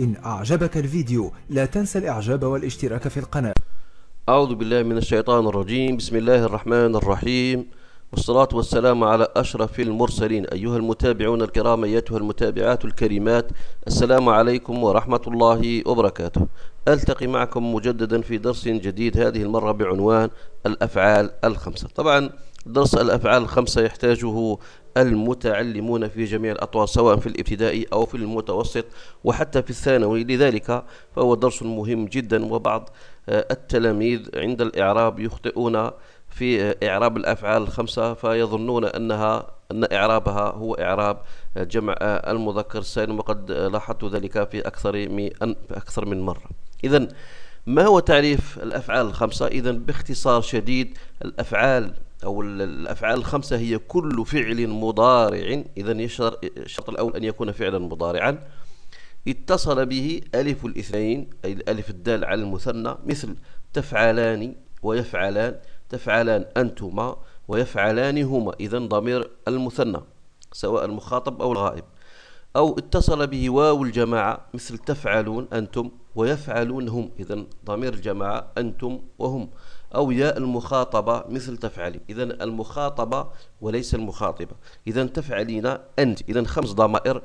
إن أعجبك الفيديو لا تنسى الإعجاب والاشتراك في القناة أعوذ بالله من الشيطان الرجيم بسم الله الرحمن الرحيم والصلاة والسلام على أشرف المرسلين أيها المتابعون الكرام أيتها المتابعات الكريمات السلام عليكم ورحمة الله وبركاته ألتقي معكم مجددا في درس جديد هذه المرة بعنوان الأفعال الخمسة طبعا درس الأفعال الخمسة يحتاجه المتعلمون في جميع الأطوار سواء في الابتدائي أو في المتوسط وحتى في الثانوي لذلك فهو درس مهم جدا وبعض آه، التلاميذ عند الإعراب يخطئون في آه، إعراب الأفعال الخمسة فيظنون أنها أن إعرابها هو إعراب آه، جمع المذكر السالم وقد لاحظت ذلك في أكثر من أكثر من مرة إذا ما هو تعريف الأفعال الخمسة إذا باختصار شديد الأفعال أو الأفعال الخمسة هي كل فعل مضارع إذا الشرط الأول أن يكون فعلا مضارعا اتصل به ألف الاثنين أي الألف الدال على المثنى مثل تفعلان ويفعلان تفعلان أنتما ويفعلان هما إذا ضمير المثنى سواء المخاطب أو الغائب أو اتصل به واو الجماعة مثل تفعلون أنتم ويفعلون هم إذا ضمير الجماعة أنتم وهم أو ياء المخاطبة مثل تفعلين إذا المخاطبة وليس المخاطبة إذا تفعلين أنت إذا خمس ضمائر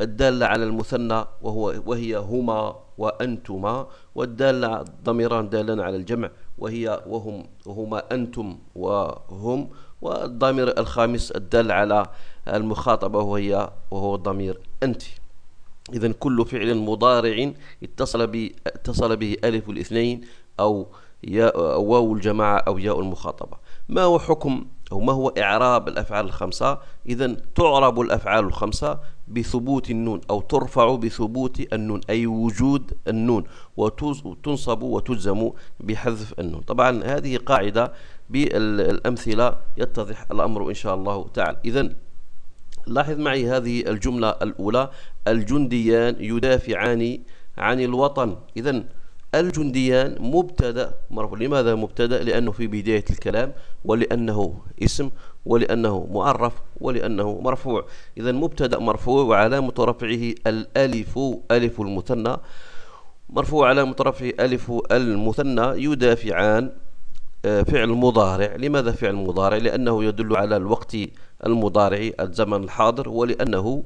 الدالة على المثنى وهو وهي هما وأنتما والدالة ضميران دالان على الجمع وهي وهم وهما أنتم وهم والضمير الخامس الدال على المخاطبة وهي وهو الضمير أنت إذا كل فعل مضارع اتصل به اتصل به ألف الاثنين أو ياء واو الجماعة أو ياء المخاطبة ما هو حكم أو ما هو إعراب الأفعال الخمسة إذا تعرب الأفعال الخمسة بثبوت النون أو ترفع بثبوت النون أي وجود النون وتنصب وتجزم بحذف النون طبعا هذه قاعدة بالأمثلة يتضح الأمر إن شاء الله تعالى إذا لاحظ معي هذه الجملة الأولى الجنديان يدافعان عن الوطن إذا الجنديان مبتدا مرفوع لماذا مبتدا لانه في بدايه الكلام ولانه اسم ولانه معرف ولانه مرفوع اذا مبتدا مرفوع وعلامه رفعه الالف الف المثنى مرفوع علامه رفعه الف المثنى يدافعان فعل مضارع لماذا فعل مضارع لأنه يدل على الوقت المضارع الزمن الحاضر ولأنه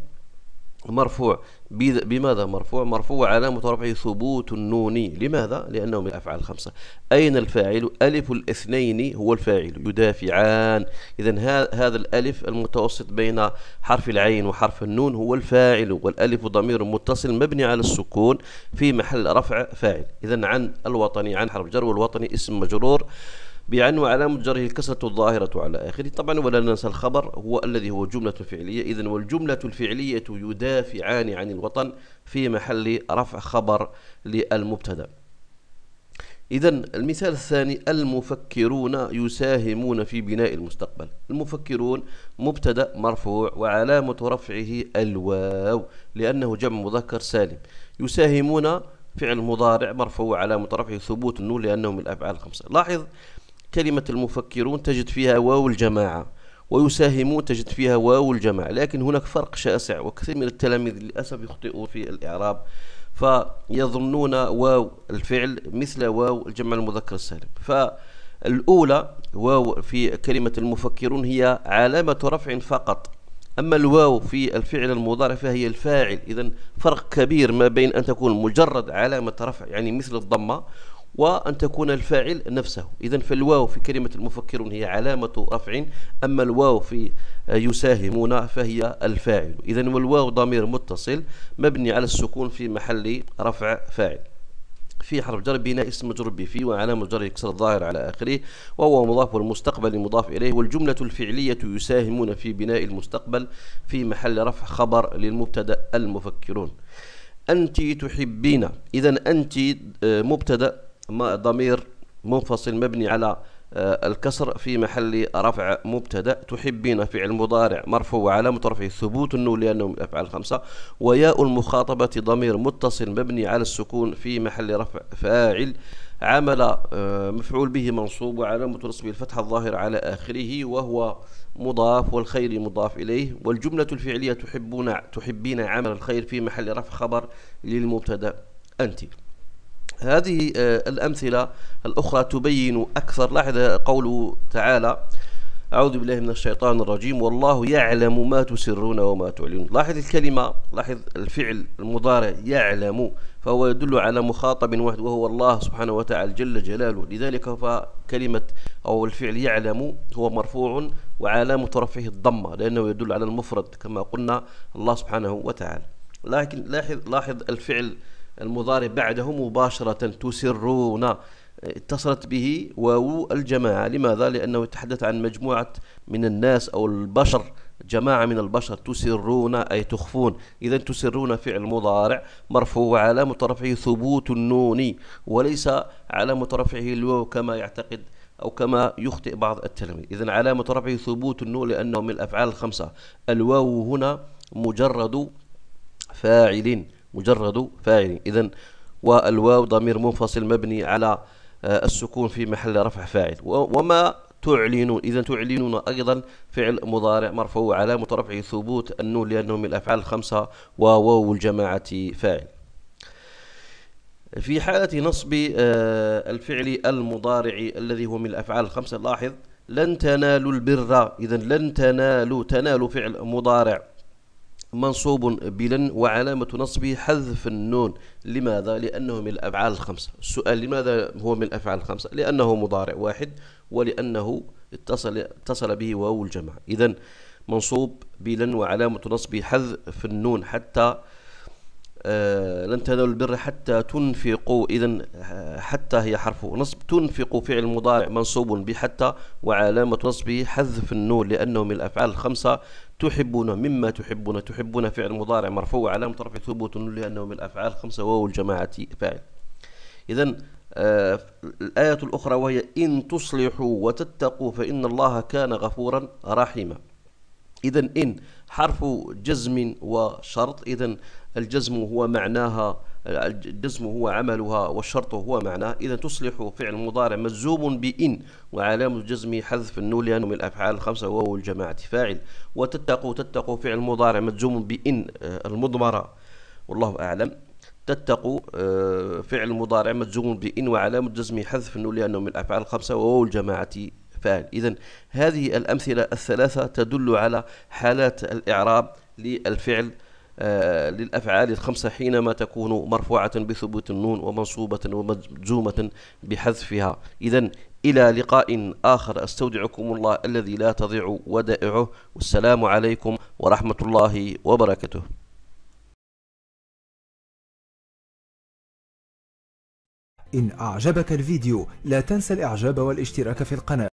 مرفوع بماذا مرفوع مرفوع علامة رفعه ثبوت النون لماذا لأنه من الأفعال الخمسة أين الفاعل ألف الاثنين هو الفاعل يدافعان إذا هذا الألف المتوسط بين حرف العين وحرف النون هو الفاعل والألف ضمير متصل مبني على السكون في محل رفع فاعل إذا عن الوطني عن حرف جر والوطني اسم مجرور بأن وعلامة جره الكسرة الظاهرة على آخره طبعا ولا ننسى الخبر هو الذي هو جملة فعلية إذا والجملة الفعلية يدافعان عن الوطن في محل رفع خبر للمبتدأ إذا المثال الثاني المفكرون يساهمون في بناء المستقبل المفكرون مبتدأ مرفوع وعلامة رفعه الواو لأنه جمع مذكر سالم يساهمون فعل مضارع مرفوع على رفعه ثبوت النون لأنه من الأفعال الخمسة لاحظ كلمة المفكرون تجد فيها واو الجماعة ويساهمون تجد فيها واو الجماعة لكن هناك فرق شاسع وكثير من التلاميذ للأسف يخطئون في الإعراب فيظنون واو الفعل مثل واو الجمع المذكر السالم فالأولى واو في كلمة المفكرون هي علامة رفع فقط أما الواو في الفعل المضارع فهي الفاعل إذا فرق كبير ما بين أن تكون مجرد علامة رفع يعني مثل الضمة وأن تكون الفاعل نفسه إذا فالواو في كلمة المفكرون هي علامة رفع أما الواو في آه، يساهمون فهي الفاعل إذا والواو ضمير متصل مبني على السكون في محل رفع فاعل في حرف جر بناء اسم مجرور به وعلامة جر يكسر الظاهر على آخره وهو مضاف والمستقبل مضاف إليه والجملة الفعلية يساهمون في بناء المستقبل في محل رفع خبر للمبتدأ المفكرون أنت تحبين إذا أنت آه، مبتدأ ضمير منفصل مبني على آه، الكسر في محل رفع مبتدا تحبين فعل مضارع مرفوع وعلامة رفعه ثبوت النون لأنه من أفعال خمسة وياء المخاطبة ضمير متصل مبني على السكون في محل رفع فاعل عمل آه، مفعول به منصوب وعلامة نصبه الفتحة الظاهرة على آخره وهو مضاف والخير مضاف إليه والجملة الفعلية تحبون تحبين عمل الخير في محل رفع خبر للمبتدا أنت هذه آه، الأمثلة الأخرى تبين أكثر لاحظ قوله تعالى أعوذ بالله من الشيطان الرجيم والله يعلم ما تسرون وما تعلنون لاحظ الكلمة لاحظ الفعل المضارع يعلم فهو يدل على مخاطب واحد وهو الله سبحانه وتعالى جل جلاله لذلك فكلمة أو الفعل يعلم هو مرفوع وعلامة رفعه الضمة لأنه يدل على المفرد كما قلنا الله سبحانه وتعالى لكن لاحظ لاحظ الفعل المضارع بعده مباشرة تسرون اتصلت به واو الجماعة لماذا؟ لأنه يتحدث عن مجموعة من الناس أو البشر جماعة من البشر تسرون أي تخفون إذا تسرون فعل مضارع مرفوع وعلامة رفعه ثبوت النون وليس علامة رفعه الواو كما يعتقد أو كما يخطئ بعض التلاميذ إذا علامة رفعه ثبوت النون لأنه من الأفعال الخمسة الواو هنا مجرد فاعل مجرد فاعل إذا والواو ضمير منفصل مبني على آه، السكون في محل رفع فاعل وما تعلنون إذا تعلنون أيضا فعل مضارع مرفوع علامة رفعه ثبوت النون لأنه من الأفعال الخمسة وواو الجماعة فاعل في حالة نصب آه، الفعل المضارع الذي هو من الأفعال الخمسة لاحظ لن تنالوا البر إذا لن تنالوا تنالوا فعل مضارع منصوب بلا وعلامة نصبه حذف النون لماذا؟ لأنه من الأفعال الخمسة السؤال لماذا هو من الأفعال الخمسة؟ لأنه مضارع واحد ولأنه اتصل, اتصل به واو الجمع إذا منصوب بلا وعلامة نصبه حذف النون حتى آه، لن تنالوا البر حتى تنفقوا إذا آه، حتى هي حرف نصب تنفقوا فعل مضارع منصوب بحتى وعلامة نصبه حذف النون لأنه من الأفعال الخمسة تحبون مما تحبون تحبون فعل مضارع مرفوع وعلامة رفع ثبوت النون لأنه من الأفعال الخمسة واو الجماعة فاعل إذا آه الآية الأخرى وهي إن تصلحوا وتتقوا فإن الله كان غفورا رحيما إذا إن حرف جزم وشرط إذا الجزم هو معناها الجزم هو عملها والشرط هو معناه إذا تصلح فعل مضارع مجزوم بإن وعلامة آه، آه، الجزم حذف النون لأنه من الأفعال الخمسة وهو الجماعة فاعل وتتقوا تتقوا فعل مضارع مجزوم بإن المضمرة والله أعلم تتقوا فعل مضارع مجزوم بإن وعلامة الجزم حذف النون لأنه من الأفعال الخمسة وهو الجماعة فاعل إذا هذه الأمثلة الثلاثة تدل على حالات الإعراب للفعل آه للأفعال الخمسة حينما تكون مرفوعة بثبوت النون ومنصوبة ومجزومة بحذفها إذا إلى لقاء آخر أستودعكم الله الذي لا تضيع ودائعه والسلام عليكم ورحمة الله وبركاته إن أعجبك الفيديو لا تنسى الإعجاب والاشتراك في القناة